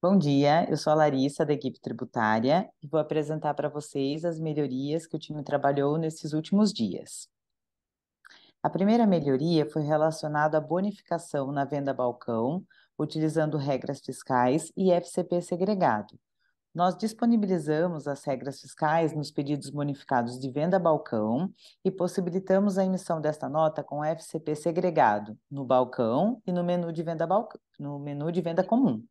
Bom dia, eu sou a Larissa, da equipe tributária, e vou apresentar para vocês as melhorias que o time trabalhou nesses últimos dias. A primeira melhoria foi relacionada à bonificação na venda balcão, utilizando regras fiscais e FCP segregado. Nós disponibilizamos as regras fiscais nos pedidos bonificados de venda balcão e possibilitamos a emissão desta nota com FCP segregado no balcão e no menu de venda, balcão, no menu de venda comum.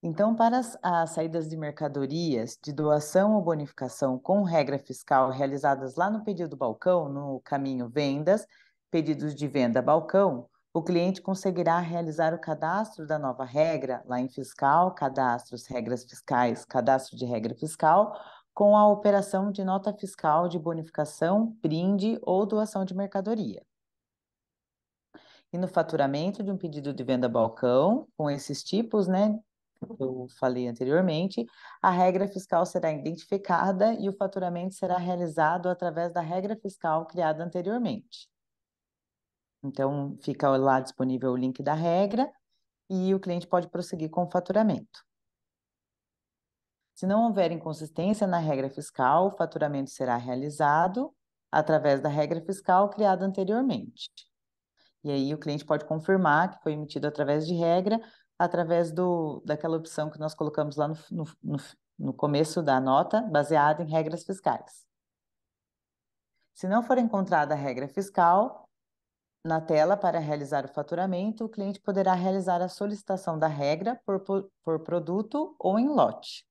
Então, para as, as, saídas de mercadorias de doação ou bonificação com regra fiscal realizadas lá no pedido balcão, no caminho vendas, pedidos de venda balcão, o cliente conseguirá realizar o cadastro da nova regra lá em fiscal, cadastros, regras fiscais, cadastro de regra fiscal, com a operação de nota fiscal de bonificação, brinde ou doação de mercadoria e no faturamento de um pedido de venda balcão, com esses tipos né, eu falei anteriormente, a regra fiscal será identificada e o faturamento será realizado através da regra fiscal criada anteriormente. Então, fica lá disponível o link da regra e o cliente pode prosseguir com o faturamento. Se não houver inconsistência na regra fiscal, o faturamento será realizado através da regra fiscal criada anteriormente. E aí o cliente pode confirmar que foi emitido através de regra através do, daquela opção que nós colocamos lá no, no, no começo da nota, baseada em regras fiscais. Se não for encontrada a regra fiscal, na tela para realizar o faturamento, o cliente poderá realizar a solicitação da regra por, por produto ou em lote.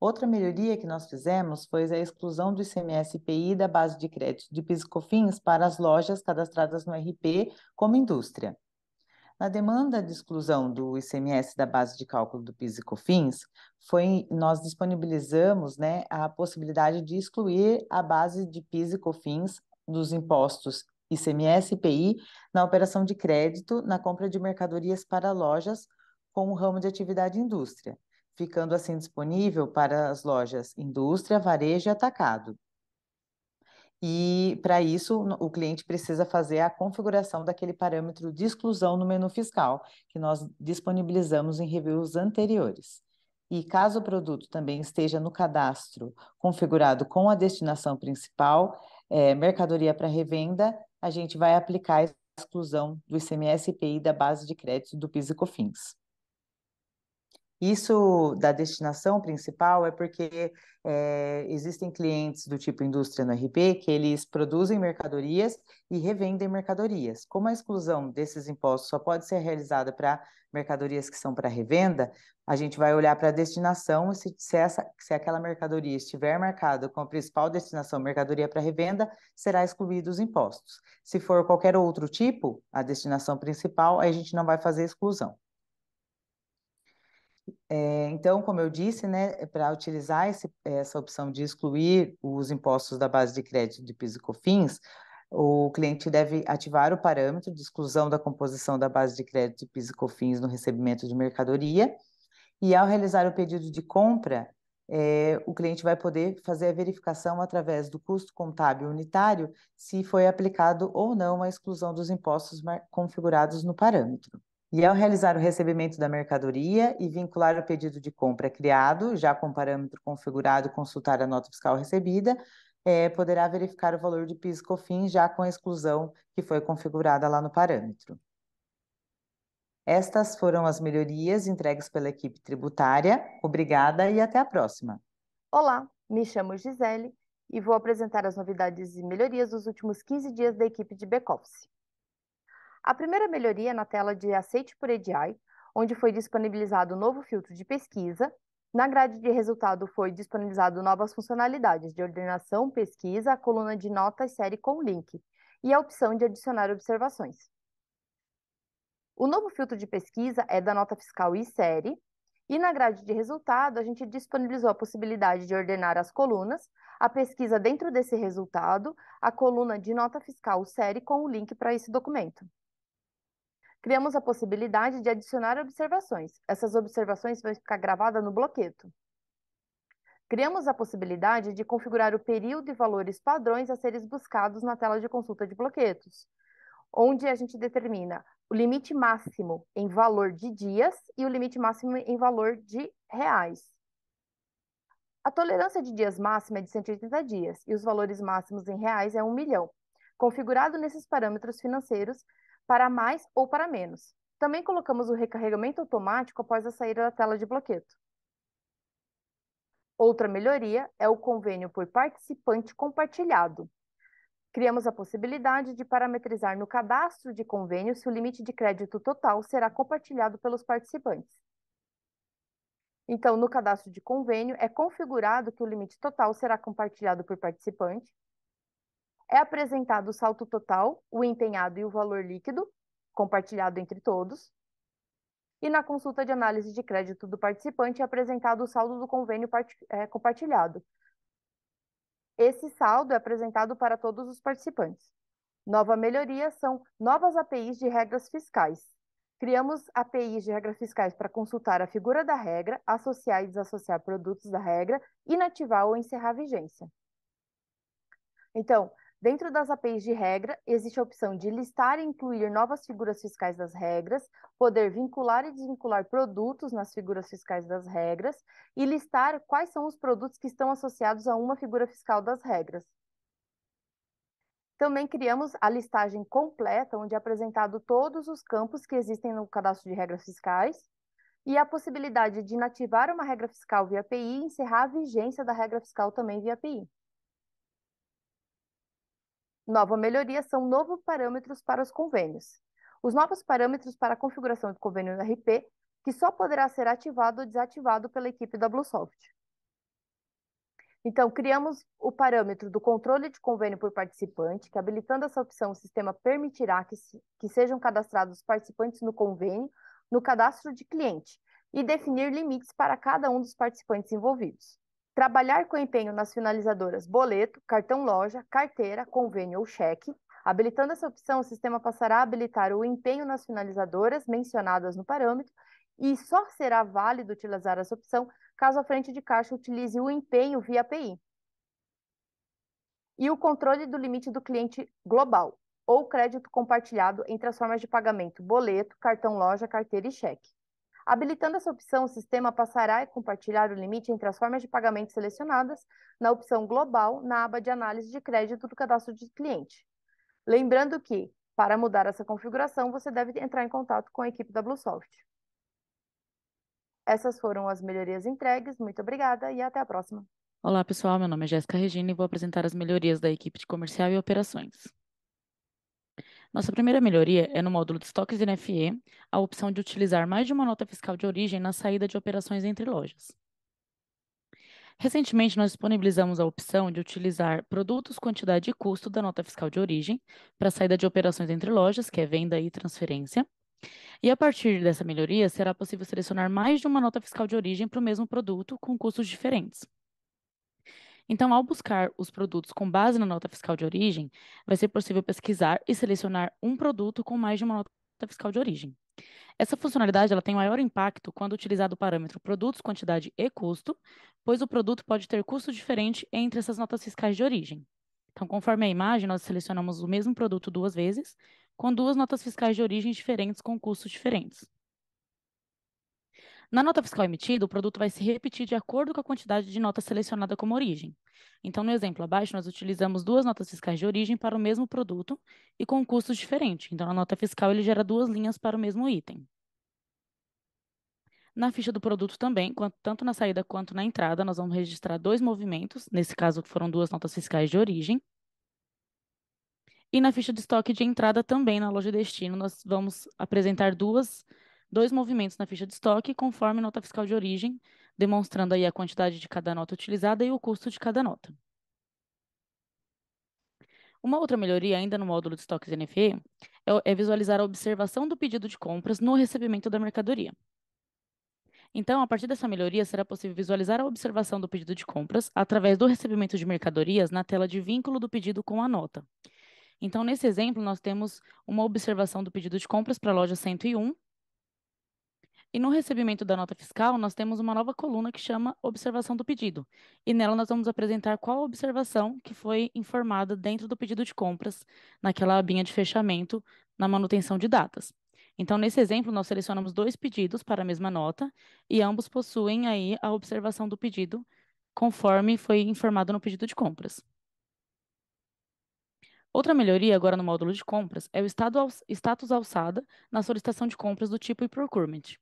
Outra melhoria que nós fizemos foi a exclusão do ICMS PI da base de crédito de PIS e COFINS para as lojas cadastradas no RP como indústria. Na demanda de exclusão do ICMS da base de cálculo do PIS e COFINS foi nós disponibilizamos, né, a possibilidade de excluir a base de PIS e COFINS dos impostos ICMS e IPI na operação de crédito na compra de mercadorias para lojas com o ramo de atividade indústria, ficando assim disponível para as lojas indústria, varejo e atacado. E para isso, o cliente precisa fazer a configuração daquele parâmetro de exclusão no menu fiscal, que nós disponibilizamos em reviews anteriores. E caso o produto também esteja no cadastro configurado com a destinação principal, é, mercadoria para revenda, a gente vai aplicar a exclusão do ICMS e IPI da base de crédito do PIS e COFINS. Isso da destinação principal é porque é, existem clientes do tipo indústria no RP que eles produzem mercadorias e revendem mercadorias. Como a exclusão desses impostos só pode ser realizada para mercadorias que são para revenda, a gente vai olhar para a destinação e se, se, essa, se aquela mercadoria estiver marcada com a principal destinação mercadoria para revenda, será excluído os impostos. Se for qualquer outro tipo, a destinação principal, aí a gente não vai fazer exclusão. É, então, como eu disse, né, é para utilizar esse, essa opção de excluir os impostos da base de crédito de PIS e COFINS, o cliente deve ativar o parâmetro de exclusão da composição da base de crédito de PIS e COFINS no recebimento de mercadoria, e ao realizar o pedido de compra, é, o cliente vai poder fazer a verificação através do custo contábil unitário se foi aplicado ou não a exclusão dos impostos configurados no parâmetro. E ao realizar o recebimento da mercadoria e vincular o pedido de compra criado, já com o parâmetro configurado, consultar a nota fiscal recebida, é, poderá verificar o valor de PIS e COFIN já com a exclusão que foi configurada lá no parâmetro. Estas foram as melhorias entregues pela equipe tributária. Obrigada e até a próxima. Olá, me chamo Gisele e vou apresentar as novidades e melhorias dos últimos 15 dias da equipe de back-office. A primeira melhoria é na tela de aceite por EDI, onde foi disponibilizado o novo filtro de pesquisa. Na grade de resultado foi disponibilizado novas funcionalidades de ordenação, pesquisa, a coluna de notas, série com link e a opção de adicionar observações. O novo filtro de pesquisa é da nota fiscal e série, e na grade de resultado, a gente disponibilizou a possibilidade de ordenar as colunas, a pesquisa dentro desse resultado, a coluna de nota fiscal série com o link para esse documento criamos a possibilidade de adicionar observações. Essas observações vão ficar gravadas no bloqueto. Criamos a possibilidade de configurar o período e valores padrões a serem buscados na tela de consulta de bloquetos, onde a gente determina o limite máximo em valor de dias e o limite máximo em valor de reais. A tolerância de dias máxima é de 180 dias e os valores máximos em reais é 1 milhão. Configurado nesses parâmetros financeiros, para mais ou para menos. Também colocamos o recarregamento automático após a saída da tela de bloqueio. Outra melhoria é o convênio por participante compartilhado. Criamos a possibilidade de parametrizar no cadastro de convênio se o limite de crédito total será compartilhado pelos participantes. Então, no cadastro de convênio, é configurado que o limite total será compartilhado por participante é apresentado o saldo total, o empenhado e o valor líquido, compartilhado entre todos. E na consulta de análise de crédito do participante é apresentado o saldo do convênio é, compartilhado. Esse saldo é apresentado para todos os participantes. Nova melhoria são novas APIs de regras fiscais. Criamos APIs de regras fiscais para consultar a figura da regra, associar e desassociar produtos da regra, inativar ou encerrar a vigência. Então, Dentro das APIs de regra, existe a opção de listar e incluir novas figuras fiscais das regras, poder vincular e desvincular produtos nas figuras fiscais das regras e listar quais são os produtos que estão associados a uma figura fiscal das regras. Também criamos a listagem completa, onde é apresentado todos os campos que existem no cadastro de regras fiscais e a possibilidade de inativar uma regra fiscal via API e encerrar a vigência da regra fiscal também via API. Nova melhoria são novos parâmetros para os convênios. Os novos parâmetros para a configuração do convênio RP, que só poderá ser ativado ou desativado pela equipe da Bluesoft. Então, criamos o parâmetro do controle de convênio por participante, que habilitando essa opção, o sistema permitirá que, se, que sejam cadastrados os participantes no convênio no cadastro de cliente e definir limites para cada um dos participantes envolvidos trabalhar com empenho nas finalizadoras boleto, cartão loja, carteira, convênio ou cheque. Habilitando essa opção, o sistema passará a habilitar o empenho nas finalizadoras mencionadas no parâmetro e só será válido utilizar essa opção caso a frente de caixa utilize o empenho via API. E o controle do limite do cliente global ou crédito compartilhado entre as formas de pagamento boleto, cartão loja, carteira e cheque. Habilitando essa opção, o sistema passará a compartilhar o limite entre as formas de pagamento selecionadas na opção global na aba de análise de crédito do cadastro de cliente. Lembrando que, para mudar essa configuração, você deve entrar em contato com a equipe da Bluesoft. Essas foram as melhorias entregues. Muito obrigada e até a próxima. Olá, pessoal. Meu nome é Jéssica Regina e vou apresentar as melhorias da equipe de comercial e operações. Nossa primeira melhoria é no módulo de estoques NFE, a opção de utilizar mais de uma nota fiscal de origem na saída de operações entre lojas. Recentemente, nós disponibilizamos a opção de utilizar produtos, quantidade e custo da nota fiscal de origem para saída de operações entre lojas, que é venda e transferência. E a partir dessa melhoria, será possível selecionar mais de uma nota fiscal de origem para o mesmo produto com custos diferentes. Então, ao buscar os produtos com base na nota fiscal de origem, vai ser possível pesquisar e selecionar um produto com mais de uma nota fiscal de origem. Essa funcionalidade ela tem maior impacto quando utilizado o parâmetro produtos, quantidade e custo, pois o produto pode ter custo diferente entre essas notas fiscais de origem. Então, conforme a imagem, nós selecionamos o mesmo produto duas vezes, com duas notas fiscais de origem diferentes com custos diferentes. Na nota fiscal emitida, o produto vai se repetir de acordo com a quantidade de nota selecionada como origem. Então, no exemplo abaixo, nós utilizamos duas notas fiscais de origem para o mesmo produto e com custos diferentes. Então, na nota fiscal, ele gera duas linhas para o mesmo item. Na ficha do produto também, tanto na saída quanto na entrada, nós vamos registrar dois movimentos, nesse caso foram duas notas fiscais de origem. E na ficha de estoque de entrada também na loja destino, nós vamos apresentar duas dois movimentos na ficha de estoque, conforme nota fiscal de origem, demonstrando aí a quantidade de cada nota utilizada e o custo de cada nota. Uma outra melhoria ainda no módulo de estoques NFE é, é visualizar a observação do pedido de compras no recebimento da mercadoria. Então, a partir dessa melhoria, será possível visualizar a observação do pedido de compras através do recebimento de mercadorias na tela de vínculo do pedido com a nota. Então, nesse exemplo, nós temos uma observação do pedido de compras para a loja 101 e no recebimento da nota fiscal, nós temos uma nova coluna que chama Observação do Pedido. E nela nós vamos apresentar qual observação que foi informada dentro do pedido de compras, naquela abinha de fechamento, na manutenção de datas. Então, nesse exemplo, nós selecionamos dois pedidos para a mesma nota e ambos possuem aí a observação do pedido, conforme foi informado no pedido de compras. Outra melhoria agora no módulo de compras é o status alçada na solicitação de compras do tipo e procurement.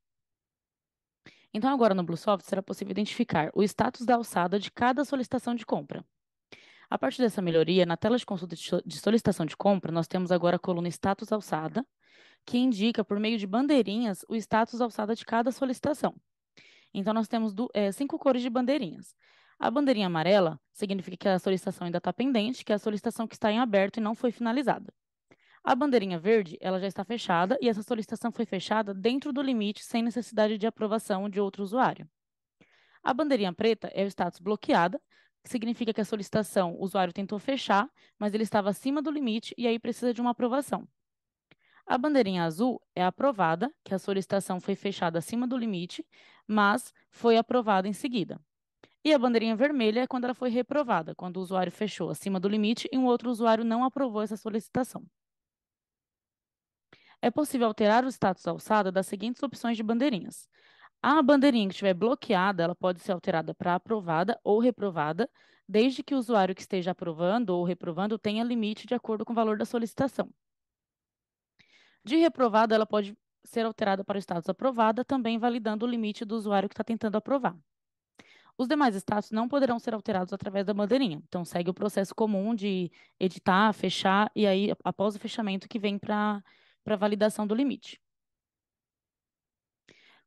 Então, agora no BlueSoft será possível identificar o status da alçada de cada solicitação de compra. A partir dessa melhoria, na tela de consulta de solicitação de compra, nós temos agora a coluna Status Alçada, que indica, por meio de bandeirinhas, o status alçada de cada solicitação. Então, nós temos eh, cinco cores de bandeirinhas. A bandeirinha amarela significa que a solicitação ainda está pendente, que é a solicitação que está em aberto e não foi finalizada. A bandeirinha verde, ela já está fechada e essa solicitação foi fechada dentro do limite sem necessidade de aprovação de outro usuário. A bandeirinha preta é o status bloqueada, que significa que a solicitação o usuário tentou fechar, mas ele estava acima do limite e aí precisa de uma aprovação. A bandeirinha azul é aprovada, que a solicitação foi fechada acima do limite, mas foi aprovada em seguida. E a bandeirinha vermelha é quando ela foi reprovada, quando o usuário fechou acima do limite e um outro usuário não aprovou essa solicitação é possível alterar o status da alçada das seguintes opções de bandeirinhas. A bandeirinha que estiver bloqueada, ela pode ser alterada para aprovada ou reprovada, desde que o usuário que esteja aprovando ou reprovando tenha limite de acordo com o valor da solicitação. De reprovada, ela pode ser alterada para o status aprovada, também validando o limite do usuário que está tentando aprovar. Os demais status não poderão ser alterados através da bandeirinha. Então, segue o processo comum de editar, fechar, e aí, após o fechamento, que vem para para validação do limite.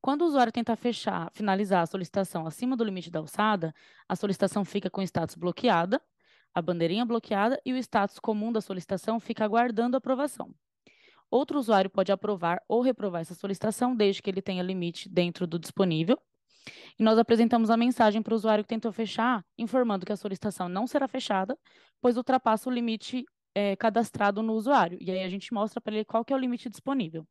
Quando o usuário tentar fechar, finalizar a solicitação acima do limite da alçada, a solicitação fica com status bloqueada, a bandeirinha bloqueada e o status comum da solicitação fica aguardando aprovação. Outro usuário pode aprovar ou reprovar essa solicitação desde que ele tenha limite dentro do disponível. E nós apresentamos a mensagem para o usuário que tentou fechar, informando que a solicitação não será fechada, pois ultrapassa o limite é, cadastrado no usuário. E aí a gente mostra para ele qual que é o limite disponível.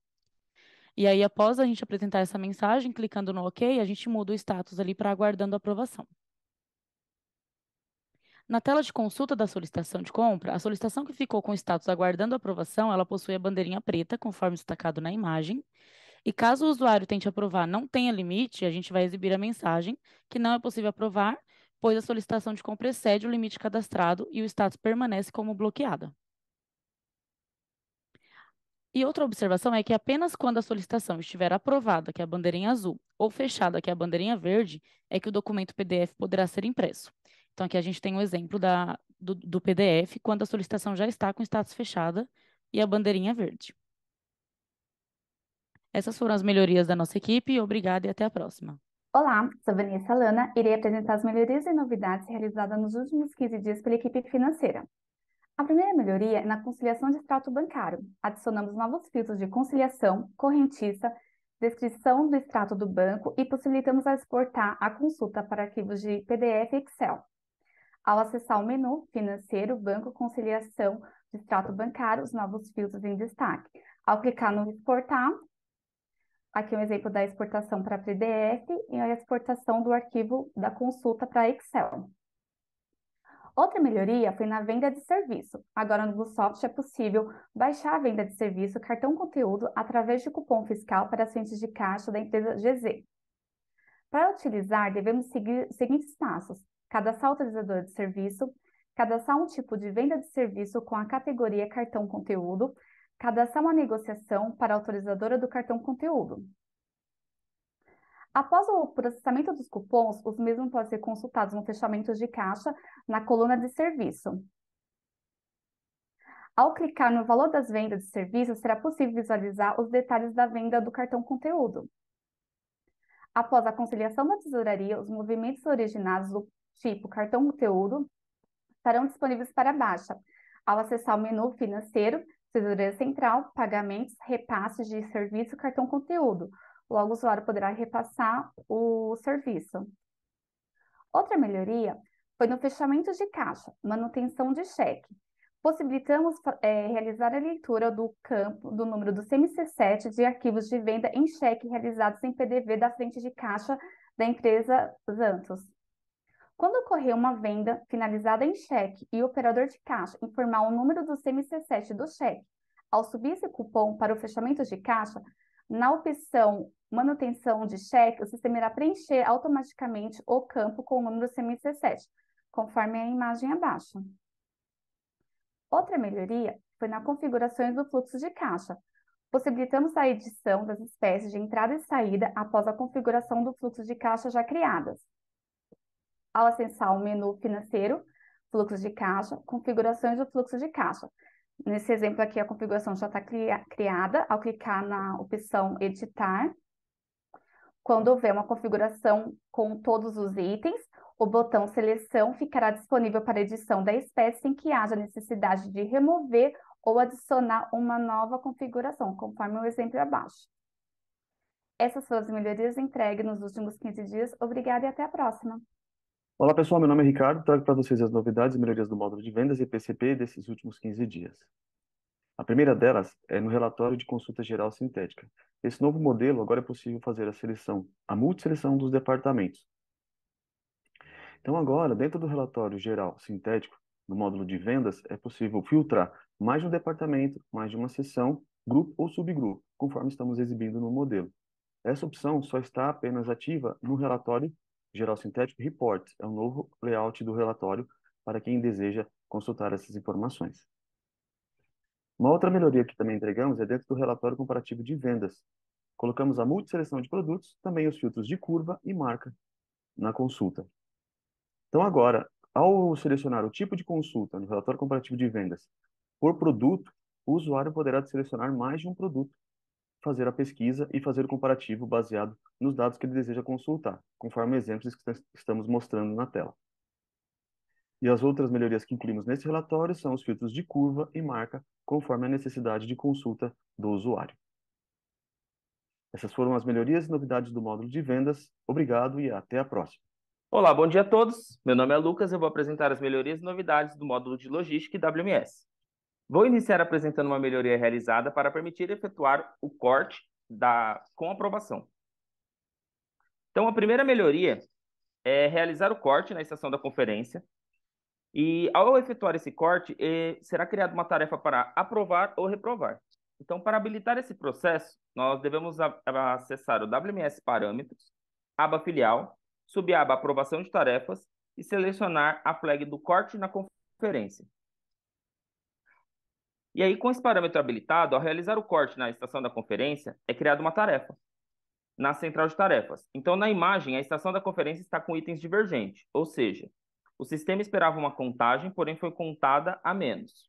E aí, após a gente apresentar essa mensagem, clicando no OK, a gente muda o status ali para aguardando aprovação. Na tela de consulta da solicitação de compra, a solicitação que ficou com o status aguardando aprovação, ela possui a bandeirinha preta, conforme destacado na imagem. E caso o usuário tente aprovar não tenha limite, a gente vai exibir a mensagem que não é possível aprovar pois a solicitação de compra excede o limite cadastrado e o status permanece como bloqueada. E outra observação é que apenas quando a solicitação estiver aprovada, que é a bandeirinha azul, ou fechada, que é a bandeirinha verde, é que o documento PDF poderá ser impresso. Então, aqui a gente tem um exemplo da, do, do PDF quando a solicitação já está com status fechada e a bandeirinha verde. Essas foram as melhorias da nossa equipe. Obrigada e até a próxima. Olá, sou Vanessa Lana, irei apresentar as melhorias e novidades realizadas nos últimos 15 dias pela equipe financeira. A primeira melhoria é na conciliação de extrato bancário. Adicionamos novos filtros de conciliação, correntista, descrição do extrato do banco e possibilitamos exportar a consulta para arquivos de PDF e Excel. Ao acessar o menu Financeiro, Banco, Conciliação, Extrato Bancário, os novos filtros em destaque. Ao clicar no Exportar, Aqui é um exemplo da exportação para PDF e a exportação do arquivo da consulta para Excel. Outra melhoria foi na venda de serviço. Agora no Bluesoft é possível baixar a venda de serviço cartão conteúdo através de cupom fiscal para as fontes de caixa da empresa GZ. Para utilizar, devemos seguir os seguintes passos: cadastrar o utilizador de serviço, cadastrar um tipo de venda de serviço com a categoria cartão conteúdo cadastrar é uma negociação para a autorizadora do cartão conteúdo. Após o processamento dos cupons, os mesmos podem ser consultados no fechamento de caixa na coluna de serviço. Ao clicar no valor das vendas de serviço, será possível visualizar os detalhes da venda do cartão conteúdo. Após a conciliação da tesouraria, os movimentos originados do tipo cartão conteúdo estarão disponíveis para baixa, ao acessar o menu financeiro Tesouraria Central, pagamentos, repasses de serviço, cartão conteúdo. Logo, o usuário poderá repassar o serviço. Outra melhoria foi no fechamento de caixa, manutenção de cheque. Possibilitamos é, realizar a leitura do campo do número do CMC7 de arquivos de venda em cheque realizados em PDV da frente de caixa da empresa Zantos. Quando ocorrer uma venda finalizada em cheque e o operador de caixa informar o número do CMC7 do cheque, ao subir esse cupom para o fechamento de caixa, na opção Manutenção de cheque, o sistema irá preencher automaticamente o campo com o número do CMC7, conforme a imagem abaixo. Outra melhoria foi na configuração do fluxo de caixa. Possibilitamos a edição das espécies de entrada e saída após a configuração do fluxo de caixa já criadas ao acessar o menu financeiro, fluxo de caixa, configurações do fluxo de caixa. Nesse exemplo aqui, a configuração já está criada ao clicar na opção editar. Quando houver uma configuração com todos os itens, o botão seleção ficará disponível para edição da espécie em que haja necessidade de remover ou adicionar uma nova configuração, conforme o exemplo abaixo. Essas foram as melhorias entregues nos últimos 15 dias. Obrigada e até a próxima! Olá pessoal, meu nome é Ricardo, trago para vocês as novidades e melhorias do módulo de vendas e PCP desses últimos 15 dias. A primeira delas é no relatório de consulta geral sintética. Esse novo modelo agora é possível fazer a seleção, a multiseleção dos departamentos. Então agora, dentro do relatório geral sintético, no módulo de vendas, é possível filtrar mais de um departamento, mais de uma seção, grupo ou subgrupo, conforme estamos exibindo no modelo. Essa opção só está apenas ativa no relatório Geral Sintético report é o um novo layout do relatório para quem deseja consultar essas informações. Uma outra melhoria que também entregamos é dentro do relatório comparativo de vendas. Colocamos a multiseleção de produtos, também os filtros de curva e marca na consulta. Então agora, ao selecionar o tipo de consulta no relatório comparativo de vendas por produto, o usuário poderá selecionar mais de um produto, fazer a pesquisa e fazer o comparativo baseado nos dados que ele deseja consultar, conforme exemplos que estamos mostrando na tela. E as outras melhorias que incluímos nesse relatório são os filtros de curva e marca, conforme a necessidade de consulta do usuário. Essas foram as melhorias e novidades do módulo de vendas. Obrigado e até a próxima. Olá, bom dia a todos. Meu nome é Lucas e eu vou apresentar as melhorias e novidades do módulo de logística e WMS. Vou iniciar apresentando uma melhoria realizada para permitir efetuar o corte da... com aprovação. Então, a primeira melhoria é realizar o corte na estação da conferência. E ao efetuar esse corte, será criada uma tarefa para aprovar ou reprovar. Então, para habilitar esse processo, nós devemos acessar o WMS Parâmetros, aba filial, subaba Aprovação de Tarefas e selecionar a flag do corte na conferência. E aí, com esse parâmetro habilitado, ao realizar o corte na estação da conferência, é criada uma tarefa, na central de tarefas. Então, na imagem, a estação da conferência está com itens divergentes, ou seja, o sistema esperava uma contagem, porém foi contada a menos.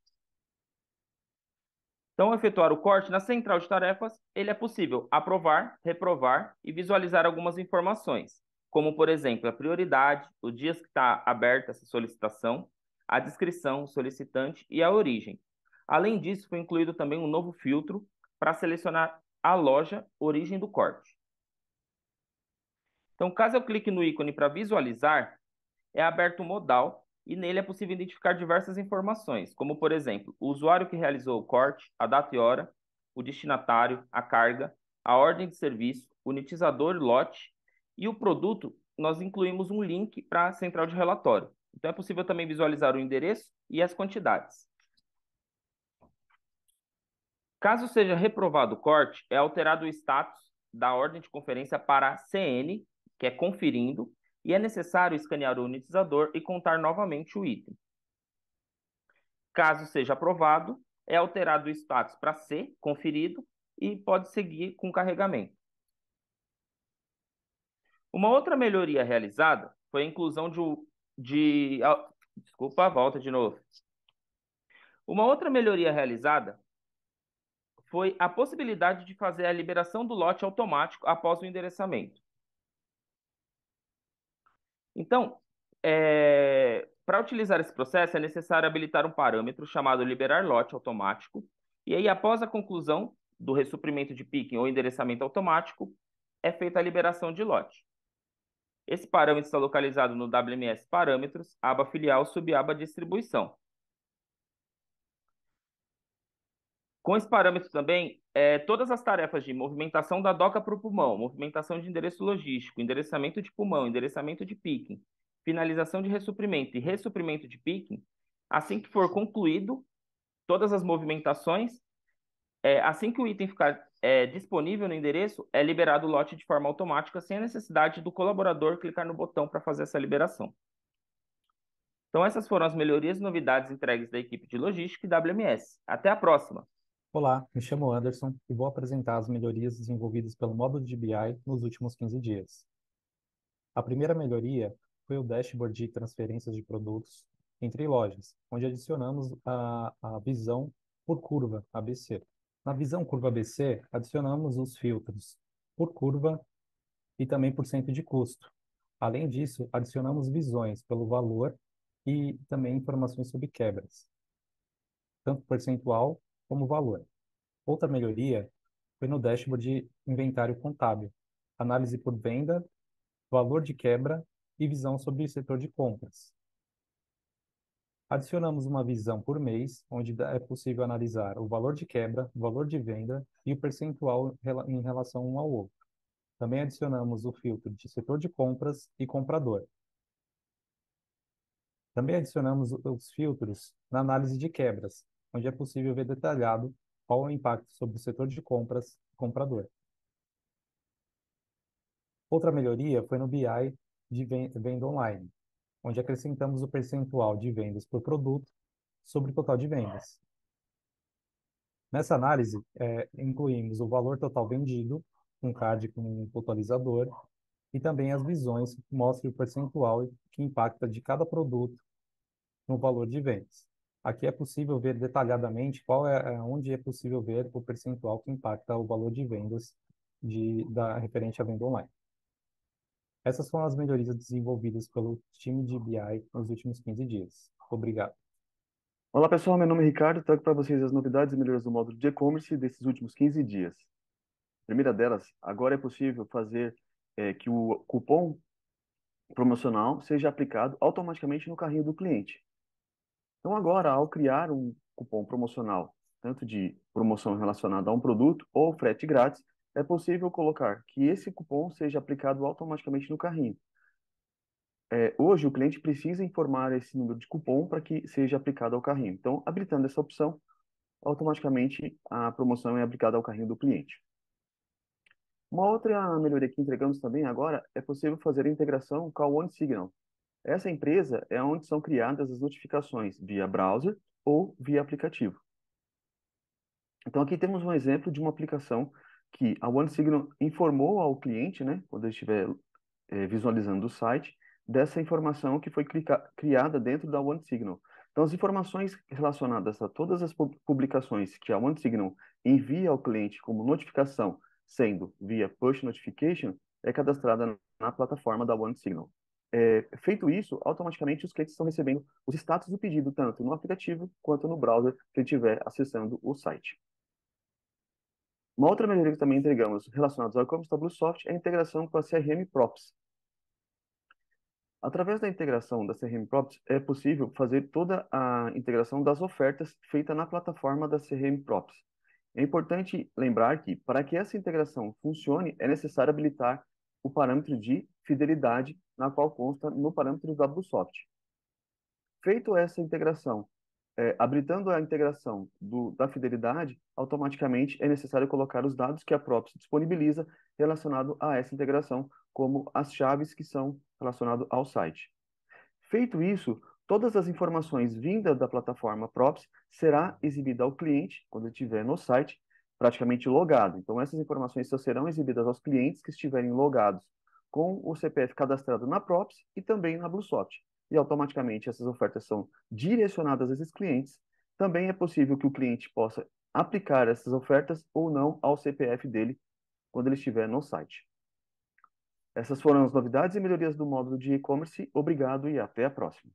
Então, ao efetuar o corte na central de tarefas, ele é possível aprovar, reprovar e visualizar algumas informações, como, por exemplo, a prioridade, os dias que está aberta essa solicitação, a descrição, o solicitante e a origem. Além disso, foi incluído também um novo filtro para selecionar a loja origem do corte. Então, caso eu clique no ícone para visualizar, é aberto o modal e nele é possível identificar diversas informações, como, por exemplo, o usuário que realizou o corte, a data e hora, o destinatário, a carga, a ordem de serviço, unitizador e lote, e o produto, nós incluímos um link para a central de relatório. Então, é possível também visualizar o endereço e as quantidades. Caso seja reprovado o corte, é alterado o status da ordem de conferência para CN que é conferindo, e é necessário escanear o unitizador e contar novamente o item. Caso seja aprovado, é alterado o status para C, conferido, e pode seguir com o carregamento. Uma outra melhoria realizada foi a inclusão de, de ah, desculpa, volta de novo. Uma outra melhoria realizada foi a possibilidade de fazer a liberação do lote automático após o endereçamento. Então, é, para utilizar esse processo, é necessário habilitar um parâmetro chamado liberar lote automático, e aí, após a conclusão do ressuprimento de picking ou endereçamento automático, é feita a liberação de lote. Esse parâmetro está localizado no WMS Parâmetros, aba Filial, subaba Distribuição. Com esse parâmetro também, é, todas as tarefas de movimentação da doca para o pulmão, movimentação de endereço logístico, endereçamento de pulmão, endereçamento de picking, finalização de ressuprimento e ressuprimento de picking, assim que for concluído todas as movimentações, é, assim que o item ficar é, disponível no endereço, é liberado o lote de forma automática, sem a necessidade do colaborador clicar no botão para fazer essa liberação. Então, essas foram as melhorias e novidades entregues da equipe de logística e WMS. Até a próxima! Olá, me chamo Anderson e vou apresentar as melhorias desenvolvidas pelo módulo de BI nos últimos 15 dias. A primeira melhoria foi o dashboard de transferências de produtos entre lojas, onde adicionamos a, a visão por curva ABC. Na visão curva ABC, adicionamos os filtros por curva e também por cento de custo. Além disso, adicionamos visões pelo valor e também informações sobre quebras, tanto percentual como valor. Outra melhoria foi no dashboard de inventário contábil, análise por venda, valor de quebra e visão sobre o setor de compras. Adicionamos uma visão por mês, onde é possível analisar o valor de quebra, o valor de venda e o percentual em relação um ao outro. Também adicionamos o filtro de setor de compras e comprador. Também adicionamos os filtros na análise de quebras, onde é possível ver detalhado qual é o impacto sobre o setor de compras e comprador. Outra melhoria foi no BI de venda online, onde acrescentamos o percentual de vendas por produto sobre o total de vendas. Nessa análise, é, incluímos o valor total vendido, um card com um totalizador, e também as visões que mostram o percentual que impacta de cada produto no valor de vendas. Aqui é possível ver detalhadamente qual é, é onde é possível ver o percentual que impacta o valor de vendas de, da referente à venda online. Essas foram as melhorias desenvolvidas pelo time de BI nos últimos 15 dias. Obrigado. Olá pessoal, meu nome é Ricardo, trago para vocês as novidades e melhorias do módulo de e-commerce desses últimos 15 dias. A primeira delas, agora é possível fazer é, que o cupom promocional seja aplicado automaticamente no carrinho do cliente. Então, agora, ao criar um cupom promocional, tanto de promoção relacionada a um produto ou frete grátis, é possível colocar que esse cupom seja aplicado automaticamente no carrinho. É, hoje, o cliente precisa informar esse número de cupom para que seja aplicado ao carrinho. Então, habilitando essa opção, automaticamente a promoção é aplicada ao carrinho do cliente. Uma outra melhoria que entregamos também agora é possível fazer a integração com o OneSignal. Essa empresa é onde são criadas as notificações via browser ou via aplicativo. Então, aqui temos um exemplo de uma aplicação que a OneSignal informou ao cliente, né, quando ele estiver é, visualizando o site, dessa informação que foi criada dentro da OneSignal. Então, as informações relacionadas a todas as publicações que a OneSignal envia ao cliente como notificação, sendo via push notification, é cadastrada na plataforma da OneSignal. É, feito isso, automaticamente os clientes estão recebendo os status do pedido, tanto no aplicativo quanto no browser que ele estiver acessando o site. Uma outra melhoria que também entregamos relacionados ao e-commerce da BlueSoft é a integração com a CRM Props. Através da integração da CRM Props, é possível fazer toda a integração das ofertas feita na plataforma da CRM Props. É importante lembrar que, para que essa integração funcione, é necessário habilitar o parâmetro de fidelidade, na qual consta no parâmetro da BlueSoft. Feito essa integração, é, habilitando a integração do, da fidelidade, automaticamente é necessário colocar os dados que a Props disponibiliza relacionado a essa integração, como as chaves que são relacionadas ao site. Feito isso, todas as informações vindas da plataforma Props será exibida ao cliente, quando estiver no site, praticamente logado. Então, essas informações só serão exibidas aos clientes que estiverem logados com o CPF cadastrado na Props e também na BlueSoft. E automaticamente essas ofertas são direcionadas a esses clientes. Também é possível que o cliente possa aplicar essas ofertas ou não ao CPF dele quando ele estiver no site. Essas foram as novidades e melhorias do módulo de e-commerce. Obrigado e até a próxima.